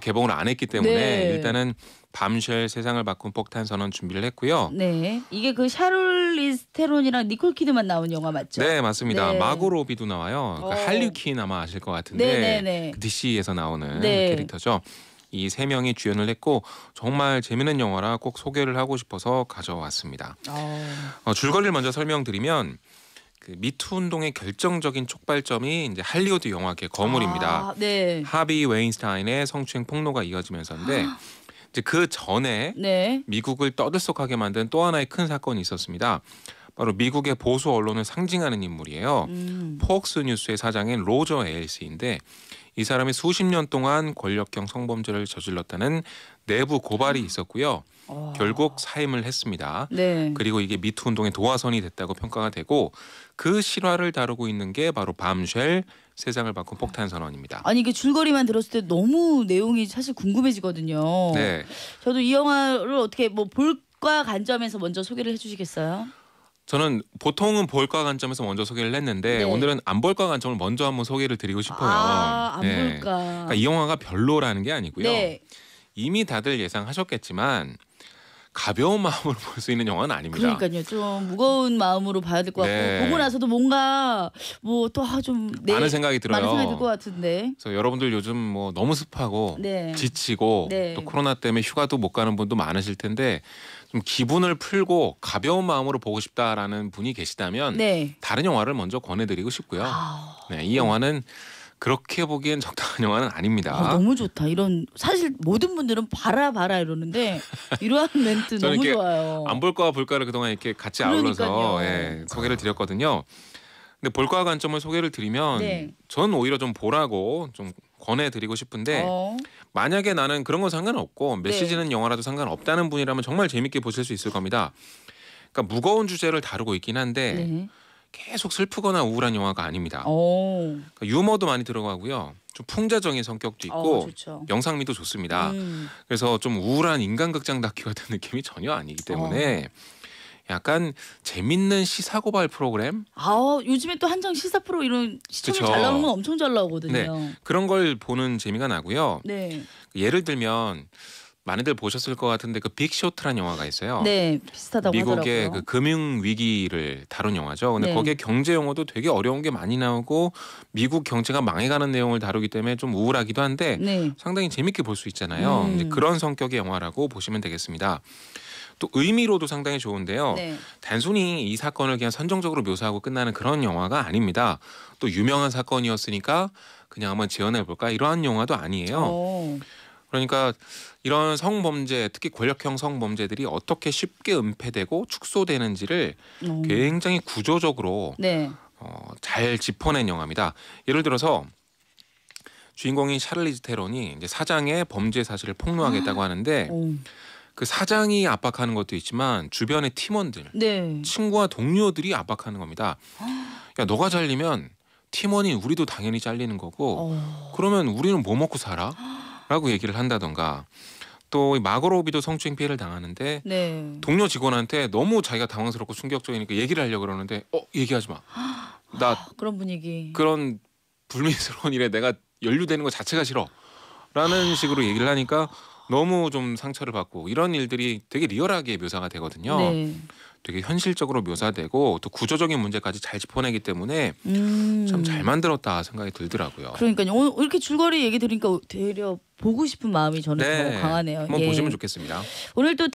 개봉을 안 했기 때문에 네. 일단은 밤쉘 세상을 바꾼 폭탄 선언 준비를 했고요. 네, 이게 그 샤를리스 테론이랑 니콜 키드만 나온 영화 맞죠? 네, 맞습니다. 네. 마고 로비도 나와요. 그러니까 어. 할리퀸 아마 아실 것 같은데 네네네. 네, 네. 그 DC에서 나오는 네. 캐릭터죠. 이 세 명이 주연을 했고 정말 재미있는 영화라 꼭 소개를 하고 싶어서 가져왔습니다. 어, 어 줄거리를 먼저 설명드리면 그 미투 운동의 결정적인 촉발점이 이제 할리우드 영화계 거물입니다. 아, 네. 하비 웨인스타인의 성추행 폭로가 이어지면서인데 아. 이제 그 전에 네. 미국을 떠들썩하게 만든 또 하나의 큰 사건이 있었습니다. 바로 미국의 보수 언론을 상징하는 인물이에요. 음. 폭스 뉴스의 사장인 로저 에일스인데 이 사람이 수십 년 동안 권력형 성범죄를 저질렀다는 내부 고발이 아. 있었고요. 오. 결국 사임을 했습니다. 네. 그리고 이게 미투 운동의 도화선이 됐다고 평가가 되고 그 실화를 다루고 있는 게 바로 밤쉘 세상을 바꾼 폭탄 선언입니다. 아니 이게 줄거리만 들었을 때 너무 내용이 사실 궁금해지거든요. 네. 저도 이 영화를 어떻게 뭐 볼과 관점에서 먼저 소개를 해주시겠어요? 저는 보통은 볼과 관점에서 먼저 소개를 했는데 네. 오늘은 안 볼과 관점을 먼저 한번 소개를 드리고 싶어요. 아, 안 네. 볼까. 그러니까 이 영화가 별로라는 게 아니고요. 네. 이미 다들 예상하셨겠지만 가벼운 마음으로 볼 수 있는 영화는 아닙니다. 그러니까요. 좀 무거운 마음으로 봐야 될 것 같고 네. 보고 나서도 뭔가 뭐 또좀 아 많은 생각이 들어요. 많은 생각이 들 것 같은데. 그래서 여러분들 요즘 뭐 너무 습하고 네. 지치고 네. 또 코로나 때문에 휴가도 못 가는 분도 많으실 텐데 좀 기분을 풀고 가벼운 마음으로 보고 싶다라는 분이 계시다면 네. 다른 영화를 먼저 권해드리고 싶고요. 아... 네, 이 영화는. 음. 그렇게 보기엔 적당한 영화는 아닙니다. 아, 너무 좋다. 이런 사실 모든 분들은 봐라 봐라 이러는데 이러한 멘트 너무 좋아요. 안 볼까 볼까를 그동안 이렇게 같이 아울러서 예, 소개를 드렸거든요. 근데 볼까 관점을 소개를 드리면 네. 전 오히려 좀 보라고 좀 권해드리고 싶은데 어. 만약에 나는 그런 건 상관없고 메시지는 네. 영화라도 상관없다는 분이라면 정말 재밌게 보실 수 있을 겁니다. 그러니까 무거운 주제를 다루고 있긴 한데 네. 계속 슬프거나 우울한 영화가 아닙니다. 그러니까 유머도 많이 들어가고요. 좀 풍자적인 성격도 어, 있고 어, 영상미도 좋습니다. 음. 그래서 좀 우울한 인간극장 다큐 같은 느낌이 전혀 아니기 때문에 어. 약간 재밌는 시사고발 프로그램. 아 어, 요즘에 또 한창 시사 프로 이런 시청률 잘 나오는 건 엄청 잘 나오거든요. 네, 그런 걸 보는 재미가 나고요. 네. 예를 들면 많이들 보셨을 것 같은데 그 빅쇼트라는 영화가 있어요. 네, 비슷하다고 미국의 하더라고요. 그 금융 위기를 다룬 영화죠. 근데 네. 거기에 경제 용어도 되게 어려운 게 많이 나오고 미국 경제가 망해가는 내용을 다루기 때문에 좀 우울하기도 한데 네. 상당히 재밌게 볼 수 있잖아요. 음. 그런 성격의 영화라고 보시면 되겠습니다. 또 의미로도 상당히 좋은데요. 네. 단순히 이 사건을 그냥 선정적으로 묘사하고 끝나는 그런 영화가 아닙니다. 또 유명한 사건이었으니까 그냥 한번 재현해 볼까 이러한 영화도 아니에요. 오. 그러니까 이런 성범죄, 특히 권력형 성범죄들이 어떻게 쉽게 은폐되고 축소되는지를 오. 음. 굉장히 구조적으로 네. 어, 잘 짚어낸 영화입니다. 예를 들어서 주인공인 샤를리즈 테론이 이제 사장의 범죄 사실을 폭로하겠다고 아. 하는데 어. 그 사장이 압박하는 것도 있지만 주변의 팀원들, 네. 친구와 동료들이 압박하는 겁니다. 야 너가 잘리면 팀원인 우리도 당연히 잘리는 거고 오. 어. 그러면 우리는 뭐 먹고 살아? 라고 얘기를 한다던가 또마그로비도 성추행 피해를 당하는데 네. 동료 직원한테 너무 자기가 당황스럽고 충격적이니까 얘기를 하려고 그러는데 어 얘기하지 마. 나 아, 그런 분위기. 그런 불미스러운 일에 내가 연루되는 것 자체가 싫어. 라는 식으로 얘기를 하니까 너무 좀 상처를 받고 이런 일들이 되게 리얼하게 묘사가 되거든요. 네. 되게 현실적으로 묘사되고 또 구조적인 문제까지 잘 짚어내기 때문에 음. 참잘 만들었다 생각이 들더라고요. 그러니까요. 이렇게 줄거리 얘기 들으니까 되려 보고 싶은 마음이 저는 네. 너 강하네요. 한번 예. 보시면 좋겠습니다. 오늘 또